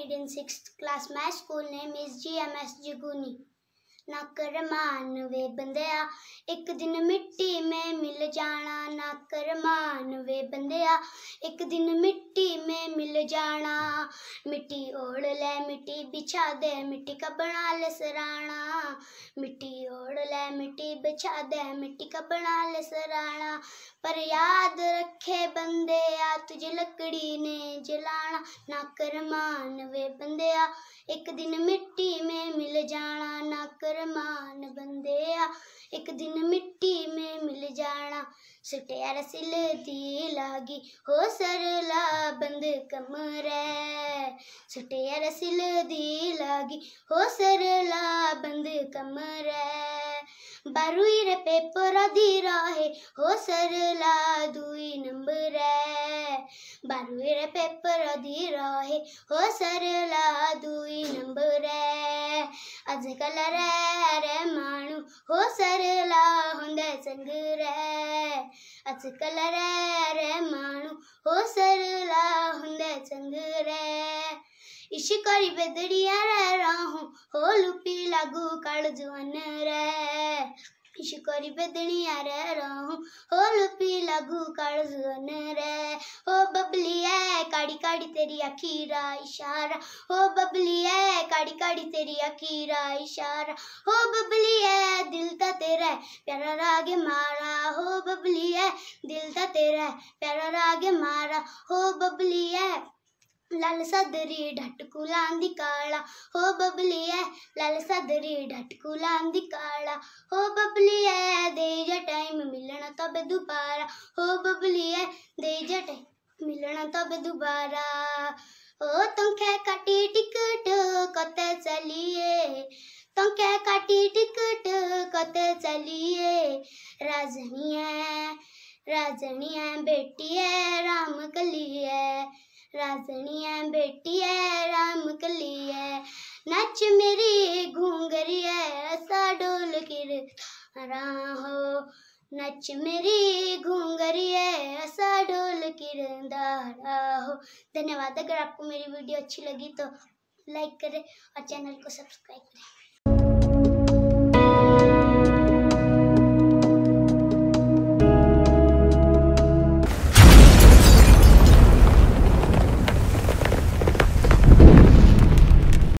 studied in 6th class. My school name is GMS Jiguni. ना कर मान वे बंदया एक दिन मिट्टी में मिल जाना ना कर मान वे बंदया एक दिन मिट्टी में मिल जाना मिट्टी ओढ़ ले मिट्टी बिछा दे मिट्टी का बना ले सराना मिट्टी ले मिट्टी बिछा दे मिट्टी का बना ले सराना पर याद रखे बंदे आ तुझे लकड़ी ने जलाना ना कर मान वे बंदे आ एक दिन मिट्टी में मिल जाना ना कर मान बंदे आ एक दिन मिट्टी में मिल जाना सुटे रसिल दी लागी हो सरला बंद कमरे छठे रसिल दी लागी हो सरला बंद कमरे बारूई रे पेपर दी रहे हो सरला दुई नंबर बारूई रे पेपर दी रहे हो सरला दुई नंबर अज कल रे रे मानू हो सरला होंदे संग रे अज कल रे रे किश हो लुपी ಇಶಿಕರಿ ಬೆದರಿಯರ ರಾಹು ಹೋಲು ಪೀಲಗು ಕಳಜುವನರೆ ಇಶಿಕರಿ ಬೆದರಿಯರ ರಾಹು ಹೋಲು ಪೀಲಗು रे ओ बबली है काड़ी काड़ी तेरी अखीरा इशारा ओ बबली है काड़ी काड़ी तेरी अखीरा इशारा ओ बबली है दिल का तेरा प्यारा रागे मारा हो बबली है दिल का तेरा प्यारा रागे मारा हो बबली है लाल सदरी ढटकुला काला हो बबलिया लाल सदरी ढटकुला काला हो बबलिया देज टाइम मिलना तब दोबारा हो बबली बबलिया देज टाइम मिलना तब दोबारा ओ तंखे काटी टिकट कते चलिए तंखे काटी टिकट कते चलिए राजनी है राजनी है बेटी है राम कली है रासनी है बेटी है राम कली है नच मेरी घूंगरी है ऐसा डोल रहा हो नच मेरी घूंगरी है ऐसा डोल की हो धन्यवाद अगर आपको मेरी वीडियो अच्छी लगी तो लाइक करें और चैनल को सब्सक्राइब करें